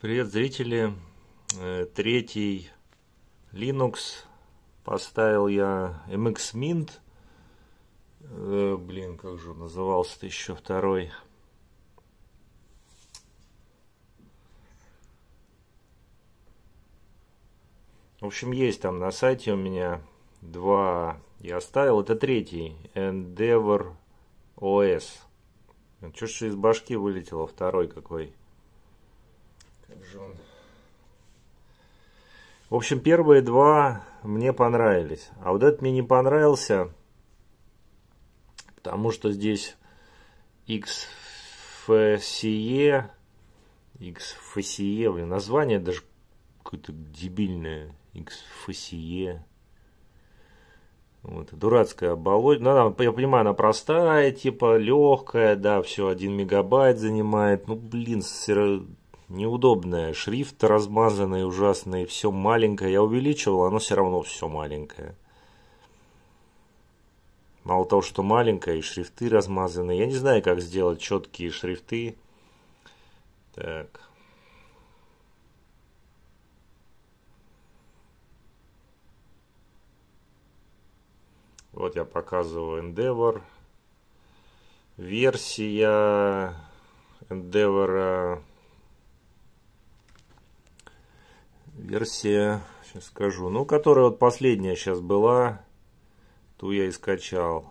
Привет, зрители. Э, третий Linux. Поставил я MX Mint. Э, блин, как же назывался-то еще второй. В общем, есть там на сайте у меня два. Я оставил. Это третий. Endeavor OS. Чего же из башки вылетело. Второй какой. Джон. В общем, первые два мне понравились. А вот этот мне не понравился, потому что здесь XFCE, XFCE, блин, название даже какое-то дебильное, XFCE. Вот, дурацкая оболочка. Ну, я понимаю, она простая, типа легкая, да, все, 1 мегабайт занимает. Ну, блин, неудобное. Шрифт размазанный, ужасный, все маленькое. Я увеличивал, а оно все равно все маленькое. Мало того, что маленькое, и шрифты размазаны. Я не знаю, как сделать четкие шрифты. Так. Вот я показываю Endeavor. Версия Endeavor а, версия, сейчас скажу, ну, которая вот последняя сейчас была, ту я и скачал.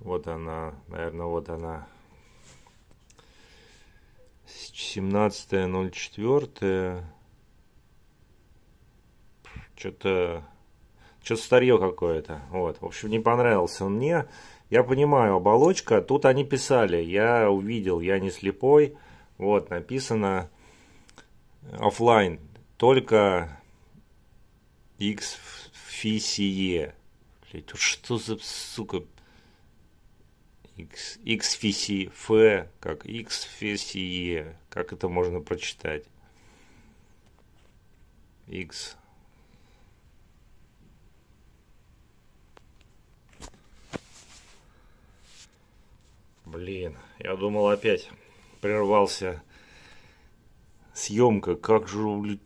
Вот она, наверное, вот она. 17.04. Что-то... Что-то старье какое-то. Вот. В общем, не понравился он мне. Я понимаю, оболочка. Тут они писали. Я увидел, я не слепой. Вот, написано офлайн только X фисие. Блять, тут что за сука? X, X фиси, F, как X фисие. Как это можно прочитать? X. Блин, я думал опять прервался съемка, как же в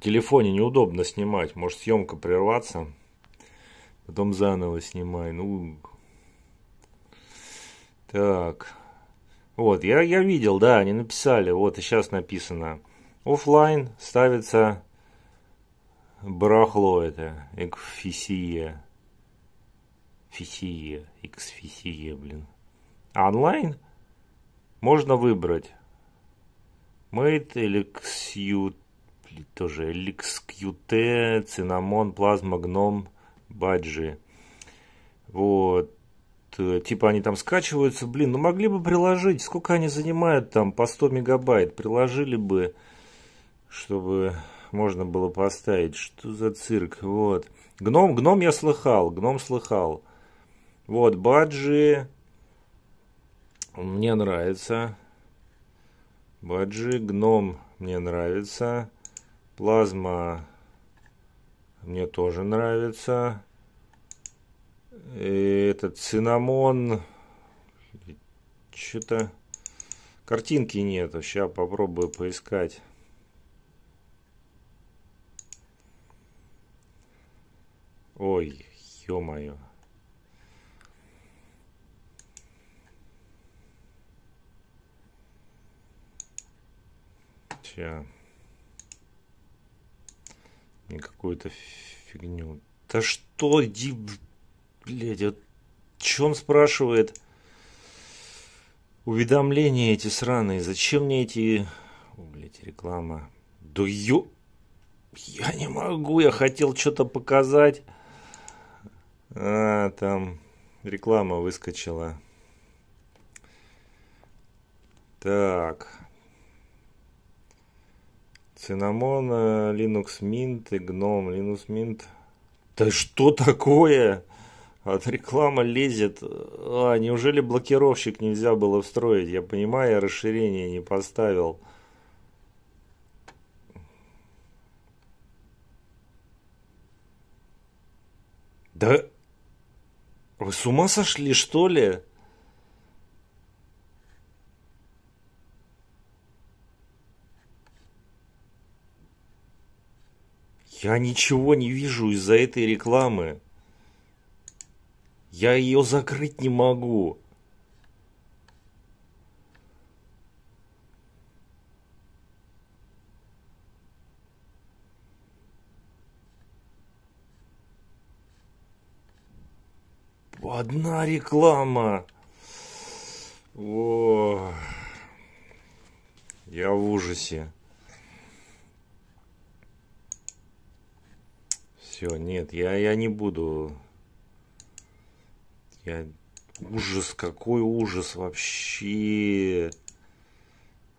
телефоне неудобно снимать, может съемка прерваться, потом заново снимай, ну... Так, вот, я, я видел, да, они написали, вот, и сейчас написано. офлайн ставится барахло это, экфисия. Фисия, эксфисия, блин. А онлайн – можно выбрать. Мейт, LXU, тоже LXQT, Цинамон, Плазма, Гном, Баджи. Вот. Э, типа они там скачиваются. Блин, ну могли бы приложить. Сколько они занимают там? По 100 мегабайт. Приложили бы, чтобы можно было поставить. Что за цирк? Вот. Гном, гном я слыхал. Гном слыхал. Вот, баджи, мне нравится. Баджи, гном мне нравится. Плазма мне тоже нравится. И этот цинамон. Что-то картинки нету. Сейчас попробую поискать. Ой, ё-моё. вообще не какую-то фигню. Да что, иди, блядь, вот что он спрашивает? Уведомления эти сраные, зачем мне эти... О, блядь, реклама. Да ё... Я не могу, я хотел что-то показать. А, там реклама выскочила. Так. Цинамон, э, Linux Mint и Гном. Linux Mint. Да что такое? От реклама лезет. А, неужели блокировщик нельзя было встроить? Я понимаю, я расширение не поставил. Да вы с ума сошли, что ли? Я ничего не вижу из-за этой рекламы. Я ее закрыть не могу. Одна реклама. О, я в ужасе. все, нет, я, я не буду. Я... Ужас, какой ужас вообще.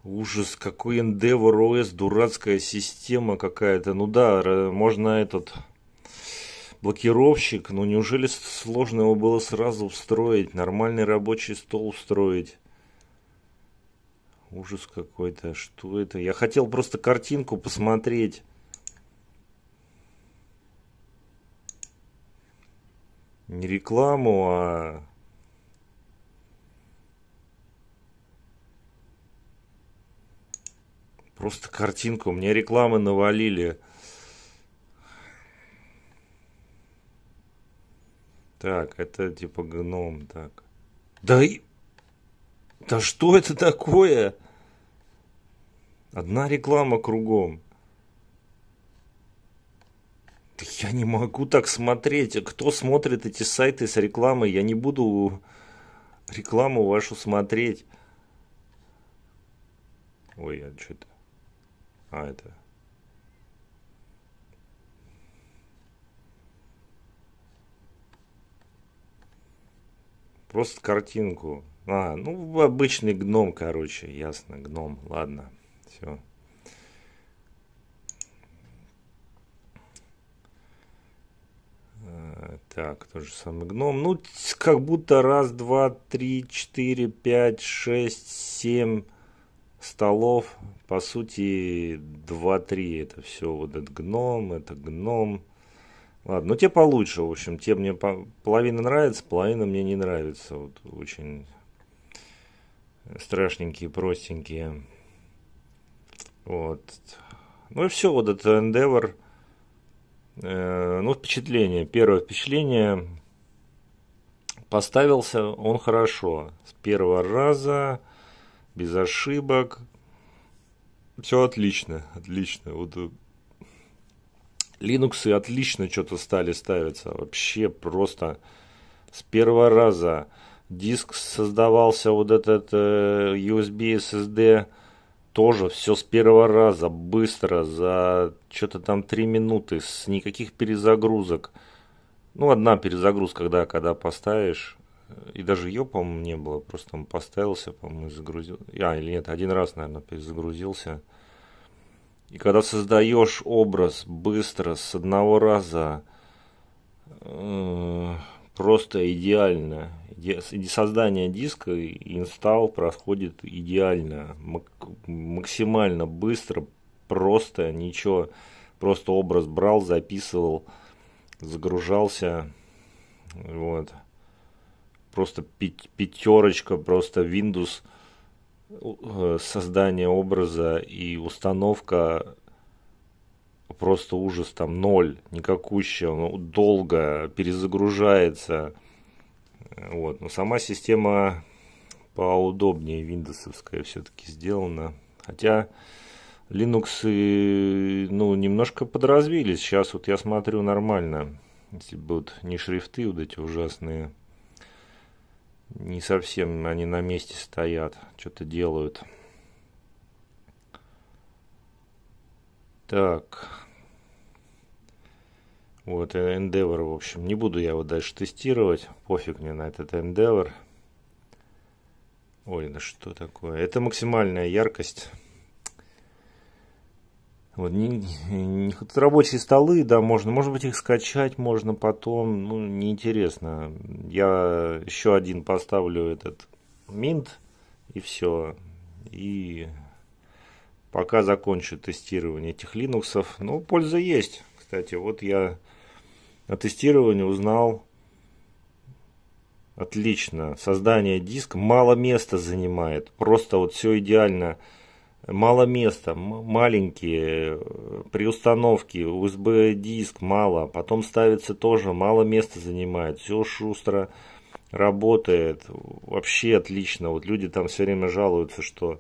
Ужас, какой Endeavor OS, дурацкая система какая-то. Ну да, можно этот блокировщик, ну неужели сложно его было сразу встроить, нормальный рабочий стол устроить? Ужас какой-то, что это? Я хотел просто картинку посмотреть. не рекламу, а просто картинку. Мне рекламы навалили. Так, это типа гном, так. Да и... Да что это такое? Одна реклама кругом я не могу так смотреть. Кто смотрит эти сайты с рекламой? Я не буду рекламу вашу смотреть. Ой, а что то А, это... Просто картинку. А, ну обычный гном, короче, ясно, гном. Ладно, все. Так, тот же самый гном. Ну, как будто раз, два, три, четыре, пять, шесть, семь столов. По сути, два-три. Это все вот этот гном, это гном. Ладно, ну те получше, в общем. Те мне по... половина нравится, половина мне не нравится. Вот очень страшненькие, простенькие. Вот. Ну и все, вот этот Endeavor Э, ну, впечатление. Первое впечатление. Поставился он хорошо. С первого раза, без ошибок. Все отлично, отлично. Вот э, Linux отлично что-то стали ставиться. Вообще просто с первого раза. Диск создавался вот этот э, USB SSD тоже все с первого раза, быстро, за что-то там три минуты, с никаких перезагрузок. Ну, одна перезагрузка, когда когда поставишь. И даже ее, по-моему, не было. Просто он поставился, по-моему, загрузил. А, или нет, один раз, наверное, перезагрузился. И когда создаешь образ быстро, с одного раза, э, просто идеально. Создание диска инсталл происходит идеально, максимально быстро, просто, ничего. Просто образ брал, записывал, загружался. Вот. Просто пятерочка, просто Windows э, создание образа и установка просто ужас, там ноль, никакущая, он ну, долго перезагружается. Вот. Но сама система поудобнее виндовсовская все-таки сделана. Хотя Linux и, ну, немножко подразвились. Сейчас вот я смотрю нормально. Если будут не шрифты вот эти ужасные, не совсем они на месте стоят, что-то делают. Так, вот, э, Endeavor, в общем, не буду я его дальше тестировать. Пофиг мне на этот Endeavor. Ой, да что такое? Это максимальная яркость. Вот, не, не, рабочие столы, да, можно, может быть, их скачать можно потом, ну, неинтересно. Я еще один поставлю этот Mint и все. И пока закончу тестирование этих линуксов, ну, польза есть кстати. Вот я на тестировании узнал отлично. Создание диска мало места занимает. Просто вот все идеально. Мало места, маленькие, э, при установке USB диск мало, потом ставится тоже, мало места занимает, все шустро работает, вообще отлично. Вот люди там все время жалуются, что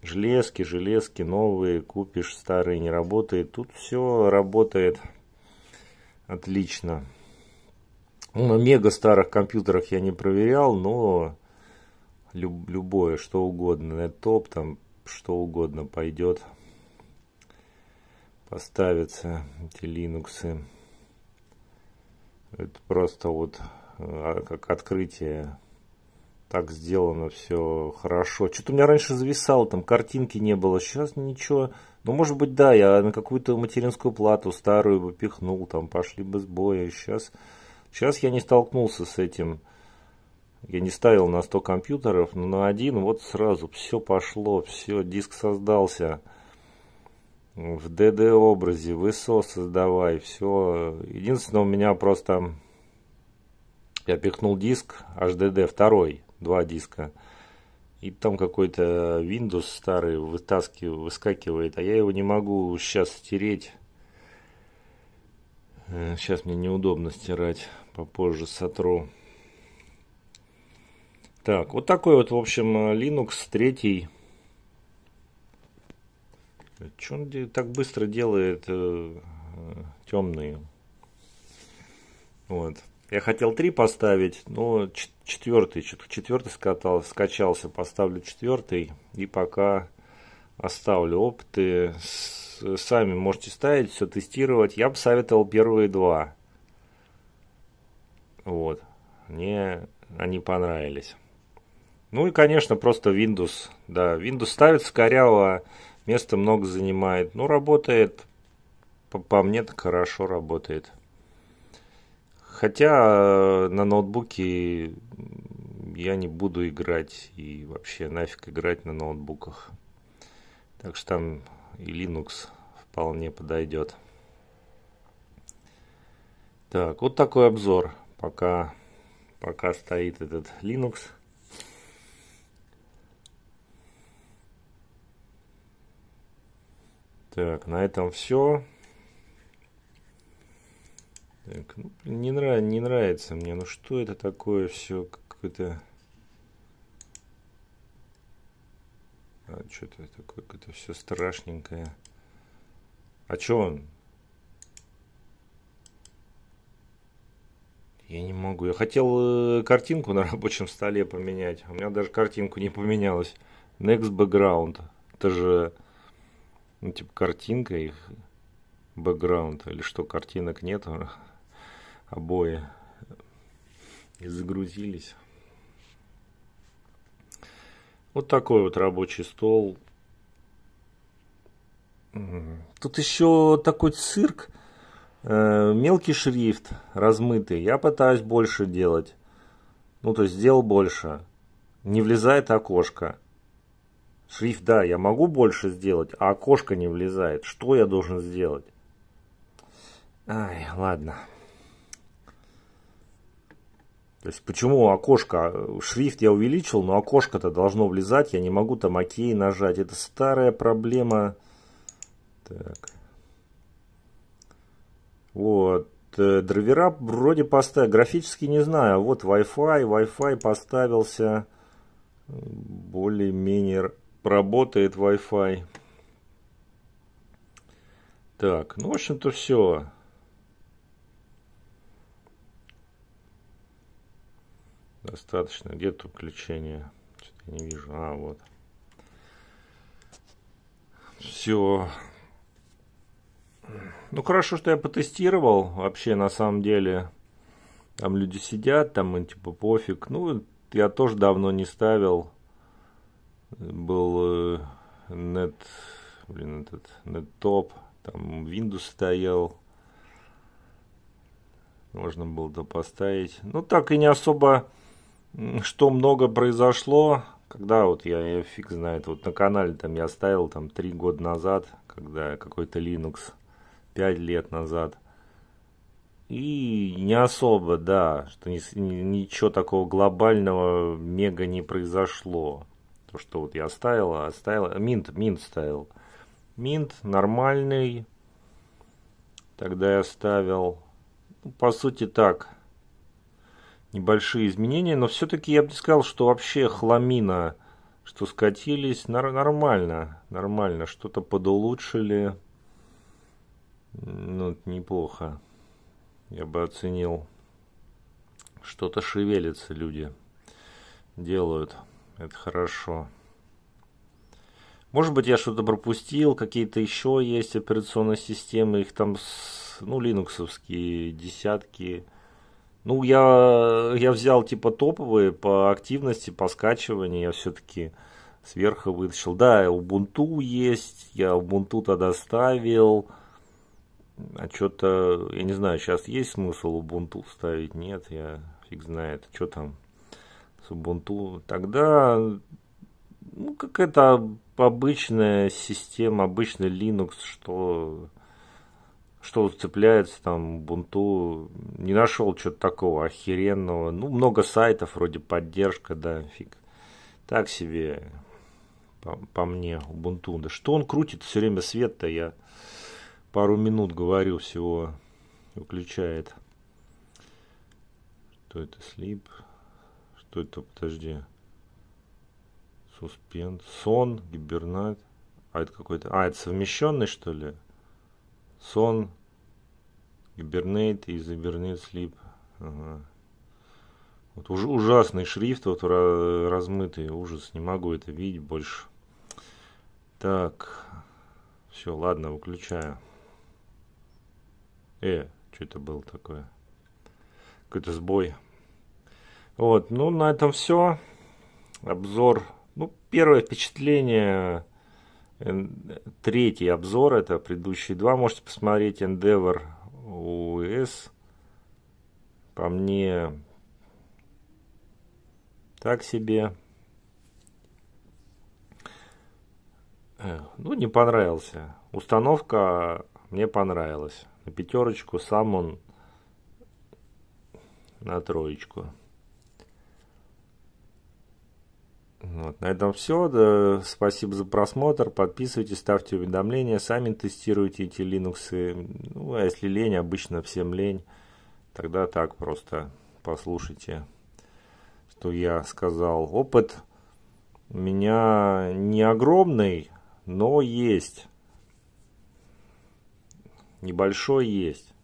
Железки, железки новые, купишь старые, не работает. Тут все работает отлично. На ну, мега старых компьютерах я не проверял, но любое, что угодно, топ там что угодно пойдет, поставится эти линуксы. Это просто вот э, как открытие так сделано все хорошо. Что-то у меня раньше зависало, там картинки не было, сейчас ничего. Ну, может быть, да, я на какую-то материнскую плату старую бы пихнул, там пошли бы сбои. Сейчас, сейчас я не столкнулся с этим. Я не ставил на 100 компьютеров, но на один вот сразу все пошло, все, диск создался. В дд образе, в ISO создавай, все. Единственное, у меня просто я пихнул диск HDD второй два диска. И там какой-то Windows старый вытаскивает, выскакивает, а я его не могу сейчас стереть. Сейчас э, мне неудобно стирать, попозже сотру. Так, вот такой вот, в общем, Linux третий, Че он так быстро делает э, э, темные? Вот. Я хотел три поставить, но четвертый, четвертый скатал, скачался, поставлю четвертый и пока оставлю опыты. Сами можете ставить, все тестировать. Я бы советовал первые два. Вот. Мне они понравились. Ну и, конечно, просто Windows. Да, Windows ставится коряво, место много занимает. Ну, работает, по, по мне так хорошо работает. Хотя э, на ноутбуке я не буду играть и вообще нафиг играть на ноутбуках. Так что там и Linux вполне подойдет. Так, вот такой обзор. Пока, пока стоит этот Linux. Так, на этом все. Так, ну, не, нрав... не нравится мне. Ну что это такое все? Какое-то... А, что-то такое, какое-то все страшненькое. А чё он? Я не могу. Я хотел э, картинку на рабочем столе поменять. У меня даже картинку не поменялась. Next background. Это же, ну, типа, картинка их бэкграунд. Или что, картинок нету? обои загрузились. Вот такой вот рабочий стол. Тут еще такой цирк, э, мелкий шрифт, размытый. Я пытаюсь больше делать. Ну, то есть сделал больше. Не влезает окошко. Шрифт, да, я могу больше сделать, а окошко не влезает. Что я должен сделать? Ай, ладно. То есть почему окошко, шрифт я увеличил, но окошко-то должно влезать, я не могу там ОК нажать. Это старая проблема. Так. Вот. Э, драйвера вроде поставил. Графически не знаю. Вот Wi-Fi. Wi-Fi поставился. Более-менее работает Wi-Fi. Так, ну, в общем-то, все. Достаточно. Где тут включение? Что-то не вижу. А, вот. Все. Ну, хорошо, что я потестировал. Вообще, на самом деле, там люди сидят, там им типа пофиг. Ну, я тоже давно не ставил. Был э, нет, блин, этот нет топ. Там Windows стоял. Можно было допоставить. Ну, так и не особо что много произошло, когда вот я, я фиг знает, вот на канале там я ставил там три года назад, когда какой-то Linux, пять лет назад. И не особо, да, что ни, ни, ничего такого глобального мега не произошло. То, что вот я а ставил, а ставил, Минт, Минт ставил. Минт нормальный, тогда я ставил, ну, по сути так, небольшие изменения, но все-таки я бы не сказал, что вообще хламина, что скатились нормально, нормально, что-то подулучшили, ну, это неплохо, я бы оценил, что-то шевелится люди, делают, это хорошо. Может быть, я что-то пропустил, какие-то еще есть операционные системы, их там, ну, линуксовские десятки, десятки, ну, я, я взял типа топовые по активности, по скачиванию, я все-таки сверху вытащил. Да, Ubuntu есть, я Ubuntu тогда ставил. А что-то, я не знаю, сейчас есть смысл Ubuntu ставить, нет, я фиг знает, что там с Ubuntu. Тогда, ну, какая-то обычная система, обычный Linux, что что цепляется, там, бунту. Не нашел что-то такого охеренного. Ну, много сайтов, вроде поддержка, да, фиг. Так себе, по, по мне, бунту. Да что он крутит все время свет-то, я пару минут говорю всего, выключает. Что это, слип? Что это, подожди. Суспенд, сон, гибернат. А это какой-то... А, это совмещенный, что ли? Сон, гибернейт и забернейт слип. Вот уж ужасный шрифт, вот размытый, ужас, не могу это видеть больше. Так, все, ладно, выключаю. Э, что это было такое? Какой-то сбой. Вот, ну на этом все. Обзор. Ну, первое впечатление третий обзор, это предыдущие два, можете посмотреть, Endeavor OS. По мне, так себе. Ну, не понравился. Установка мне понравилась. На пятерочку сам он на троечку. Вот, на этом все. Да, спасибо за просмотр. Подписывайтесь, ставьте уведомления, сами тестируйте эти Linux. Ну, а если лень, обычно всем лень, тогда так просто послушайте, что я сказал. Опыт у меня не огромный, но есть. Небольшой есть.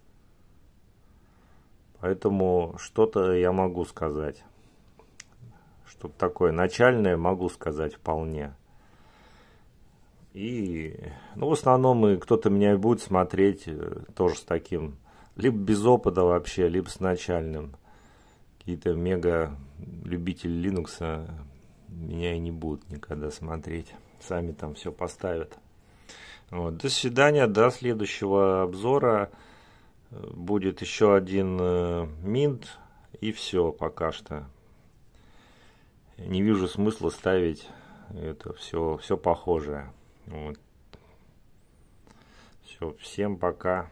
Поэтому что-то я могу сказать. Что-то такое начальное могу сказать вполне. И, ну, в основном и кто-то меня и будет смотреть э, тоже с таким, либо без опыта вообще, либо с начальным. Какие-то мега любители Linux меня и не будут никогда смотреть. Сами там все поставят. Вот. До свидания, до следующего обзора. Будет еще один э, минт. И все пока что не вижу смысла ставить это все, все похожее. Вот. Все, всем пока.